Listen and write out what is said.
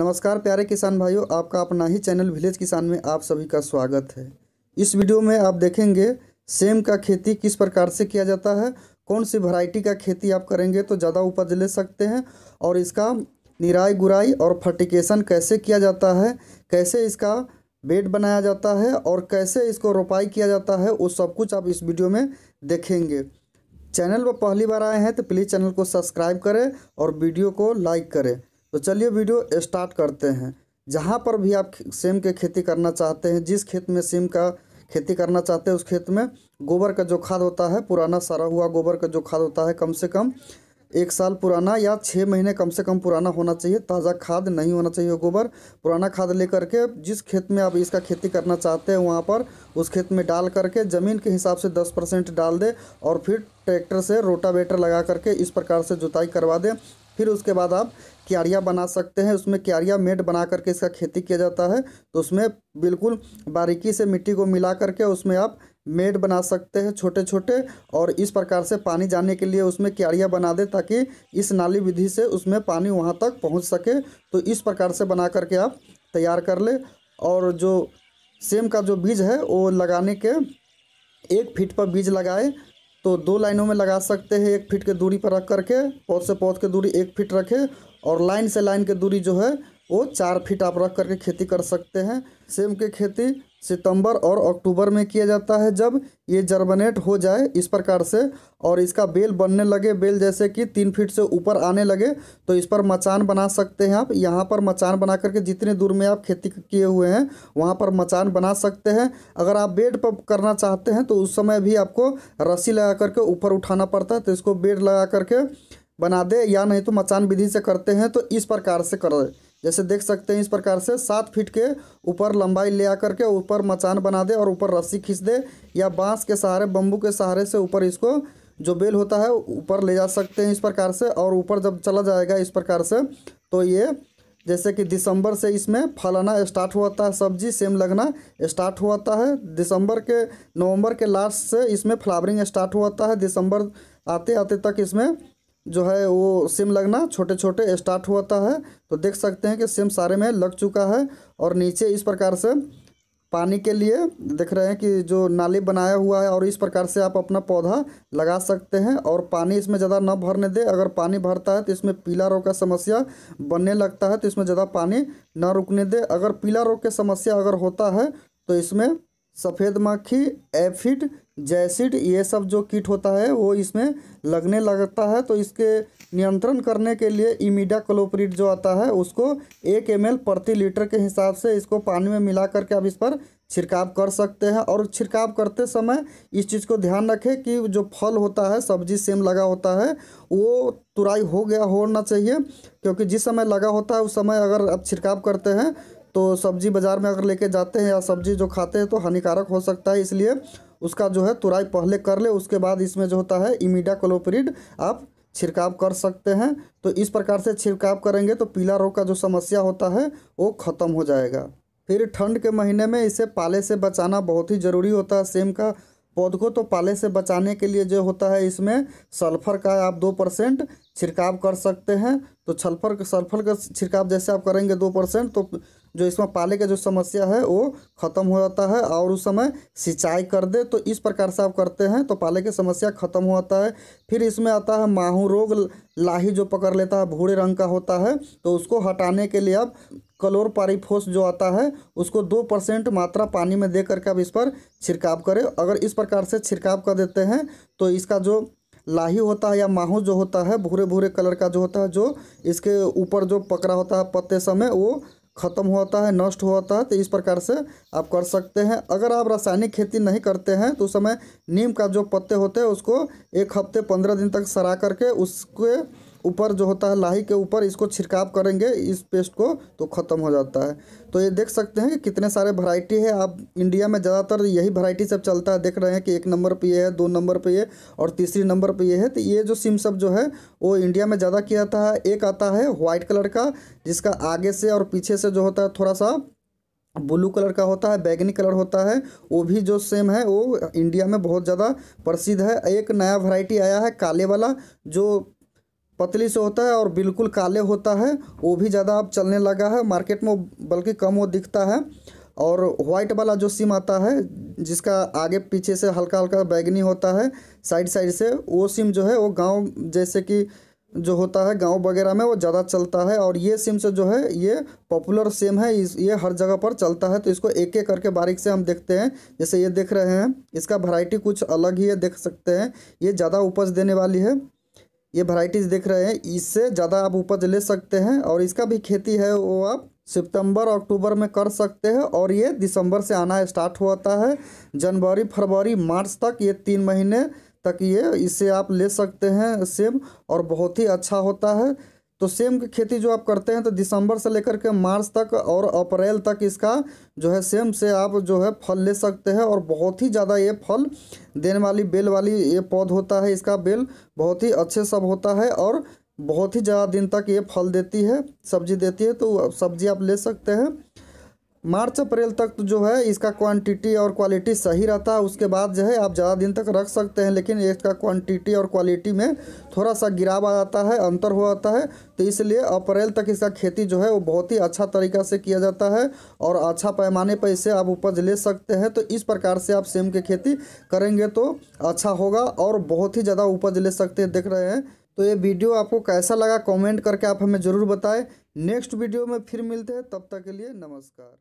नमस्कार प्यारे किसान भाइयों आपका अपना ही चैनल विलेज किसान में आप सभी का स्वागत है इस वीडियो में आप देखेंगे सेम का खेती किस प्रकार से किया जाता है कौन सी वैरायटी का खेती आप करेंगे तो ज़्यादा उपज ले सकते हैं और इसका निराई गुराई और फर्टिकेशन कैसे किया जाता है कैसे इसका बेड बनाया जाता है और कैसे इसको रोपाई किया जाता है वो सब कुछ आप इस वीडियो में देखेंगे चैनल पर पहली बार आए हैं तो प्लीज़ चैनल को सब्सक्राइब करें और वीडियो को लाइक करें तो चलिए वीडियो स्टार्ट करते हैं जहाँ पर भी आप सेम के खेती करना चाहते हैं जिस खेत में सेम का खेती करना चाहते हैं उस खेत में गोबर का जो खाद होता है पुराना सारा हुआ गोबर का जो खाद होता है कम से कम एक साल पुराना या छः महीने कम से कम पुराना होना चाहिए ताज़ा खाद नहीं होना चाहिए गोबर पुराना खाद लेकर के जिस खेत में आप इसका खेती करना चाहते हैं वहाँ पर उस खेत में डाल करके ज़मीन के हिसाब से दस परसेंट डाल दे और फिर ट्रैक्टर से रोटावेटर लगा करके इस प्रकार से जुताई करवा दें फिर उसके बाद आप क्यारिया बना सकते हैं उसमें क्यारिया मेट बना करके इसका खेती किया जाता है तो उसमें बिल्कुल बारीकी से मिट्टी को मिला करके उसमें आप मेड बना सकते हैं छोटे छोटे और इस प्रकार से पानी जाने के लिए उसमें क्यारिया बना दे ताकि इस नाली विधि से उसमें पानी वहाँ तक पहुँच सके तो इस प्रकार से बना करके आप तैयार कर ले और जो सेम का जो बीज है वो लगाने के एक फीट पर बीज लगाए तो दो लाइनों में लगा सकते हैं एक फिट के दूरी पर रख करके पौध से पौध की दूरी एक फिट रखें और लाइन से लाइन की दूरी जो है वो चार फिट आप रख करके खेती कर सकते हैं सेम की खेती सितंबर और अक्टूबर में किया जाता है जब ये जर्बनेट हो जाए इस प्रकार से और इसका बेल बनने लगे बेल जैसे कि तीन फीट से ऊपर आने लगे तो इस पर मचान बना सकते हैं आप यहाँ पर मचान बना करके जितने दूर में आप खेती किए हुए हैं वहाँ पर मचान बना सकते हैं अगर आप बेड पर करना चाहते हैं तो उस समय भी आपको रस्सी लगा करके ऊपर उठाना पड़ता है तो इसको बेड लगा करके बना दे या नहीं तो मचान विधि से करते हैं तो इस प्रकार से कर जैसे देख सकते हैं इस प्रकार से सात फीट के ऊपर लंबाई ले आकर के ऊपर मचान बना दे और ऊपर रस्सी खींच दे या बांस के सहारे बम्बू के सहारे से ऊपर इसको जो बेल होता है ऊपर ले जा सकते हैं इस प्रकार से और ऊपर जब चला जाएगा इस प्रकार से तो ये जैसे कि दिसंबर से इसमें फलाना स्टार्ट होता है सब्जी सेम लगना स्टार्ट होता है दिसंबर के नवंबर के लास्ट से इसमें फ्लावरिंग स्टार्ट होता है दिसंबर आते आते तक इसमें जो है वो सिम लगना छोटे छोटे स्टार्ट होता है तो देख सकते हैं कि सिम सारे में लग चुका है और नीचे इस प्रकार से पानी के लिए देख रहे हैं कि जो नाली बनाया हुआ है और इस प्रकार से आप अपना पौधा लगा सकते हैं और पानी इसमें ज़्यादा न भरने दें अगर पानी भरता है तो इसमें पीला रोग का समस्या बनने लगता है तो इसमें ज़्यादा पानी न रुकने दें अगर पीला रोग की समस्या अगर होता है तो इसमें सफ़ेद मक्खी एफिड जैसिड ये सब जो कीट होता है वो इसमें लगने लगता है तो इसके नियंत्रण करने के लिए इमिडा क्लोप्रिट जो आता है उसको एक एम प्रति लीटर के हिसाब से इसको पानी में मिला करके आप इस पर छिड़काव कर सकते हैं और छिड़काव करते समय इस चीज़ को ध्यान रखें कि जो फल होता है सब्जी सेम लगा होता है वो तुराई हो गया होना चाहिए क्योंकि जिस समय लगा होता है उस समय अगर आप छिड़काव करते हैं तो सब्जी बाज़ार में अगर लेके जाते हैं या सब्जी जो खाते हैं तो हानिकारक हो सकता है इसलिए उसका जो है तुराई पहले कर ले उसके बाद इसमें जो होता है इमिडा क्लोपरिड आप छिड़काव कर सकते हैं तो इस प्रकार से छिड़काव करेंगे तो पीला रोग का जो समस्या होता है वो ख़त्म हो जाएगा फिर ठंड के महीने में इसे पाले से बचाना बहुत ही ज़रूरी होता है सेम का पौध को तो पाले से बचाने के लिए जो होता है इसमें सल्फर का आप दो परसेंट छिड़काव कर सकते हैं तो छल्फर सल्फर का छिड़काव जैसे आप करेंगे दो परसेंट तो जो इसमें पाले का जो समस्या है वो ख़त्म हो जाता है और उस समय सिंचाई कर दे तो इस प्रकार से आप करते हैं तो पाले की समस्या ख़त्म हो जाता है फिर इसमें आता है माहू रोग लाही जो पकड़ लेता है भूरे रंग का होता है तो उसको हटाने के लिए आप क्लोर पारिफोस जो आता है उसको दो परसेंट मात्रा पानी में दे करके आप इस पर छिड़काव करें अगर इस प्रकार से छिड़काव कर देते हैं तो इसका जो लाही होता है या माहू जो होता है भूरे भूरे कलर का जो होता है जो इसके ऊपर जो पकड़ा होता है पत्ते समय वो ख़त्म होता है नष्ट होता है तो इस प्रकार से आप कर सकते हैं अगर आप रासायनिक खेती नहीं करते हैं तो उस समय नीम का जो पत्ते होते हैं उसको एक हफ्ते पंद्रह दिन तक सरा करके उसके ऊपर जो होता है लाही के ऊपर इसको छिड़काव करेंगे इस पेस्ट को तो ख़त्म हो जाता है तो ये देख सकते हैं कि कितने सारे वैरायटी है आप इंडिया में ज़्यादातर यही वैरायटी सब चलता है देख रहे हैं कि एक नंबर पे ये है दो नंबर पे ये और तीसरी नंबर पे ये है तो ये जो सिम सब जो है वो इंडिया में ज़्यादा किया जाता है एक आता है वाइट कलर का जिसका आगे से और पीछे से जो होता है थोड़ा सा ब्लू कलर का होता है बैगनी कलर होता है वो भी जो सेम है वो इंडिया में बहुत ज़्यादा प्रसिद्ध है एक नया वैरायटी आया है काले वाला जो पतली से होता है और बिल्कुल काले होता है वो भी ज़्यादा अब चलने लगा है मार्केट में बल्कि कम वो दिखता है और वाइट वाला जो सिम आता है जिसका आगे पीछे से हल्का हल्का बैगनी होता है साइड साइड से वो सिम जो है वो गांव जैसे कि जो होता है गांव वगैरह में वो ज़्यादा चलता है और ये सिम से जो है ये पॉपुलर सिम है इस ये हर जगह पर चलता है तो इसको एक एक करके बारीक से हम देखते हैं जैसे ये देख रहे हैं इसका वैरायटी कुछ अलग ही है देख सकते हैं ये ज़्यादा उपज देने वाली है ये वैरायटीज़ देख रहे हैं इससे ज़्यादा आप उपज ले सकते हैं और इसका भी खेती है वो आप सितंबर अक्टूबर में कर सकते हैं और ये दिसंबर से आना स्टार्ट होता है जनवरी फरवरी मार्च तक ये तीन महीने तक ये इसे आप ले सकते हैं सेब और बहुत ही अच्छा होता है तो सेम की खेती जो आप करते हैं तो दिसंबर से लेकर के मार्च तक और अप्रैल तक इसका जो है सेम से आप जो है फल ले सकते हैं और बहुत ही ज़्यादा ये फल देने वाली बेल वाली ये पौध होता है इसका बेल बहुत ही अच्छे सब होता है और बहुत ही ज़्यादा दिन तक ये फल देती है सब्जी देती है तो सब्जी आप ले सकते हैं मार्च अप्रैल तक तो जो है इसका क्वांटिटी और क्वालिटी सही रहता है उसके बाद जो है आप ज़्यादा दिन तक रख सकते हैं लेकिन इसका क्वांटिटी और क्वालिटी में थोड़ा सा गिराव आ जाता है अंतर हो जाता है तो इसलिए अप्रैल तक इसका खेती जो है वो बहुत ही अच्छा तरीका से किया जाता है और अच्छा पैमाने पर इसे आप उपज ले सकते हैं तो इस प्रकार से आप सेम की खेती करेंगे तो अच्छा होगा और बहुत ही ज़्यादा उपज ले सकते हैं देख रहे हैं तो ये वीडियो आपको कैसा लगा कमेंट करके आप हमें ज़रूर बताएं नेक्स्ट वीडियो में फिर मिलते हैं तब तक के लिए नमस्कार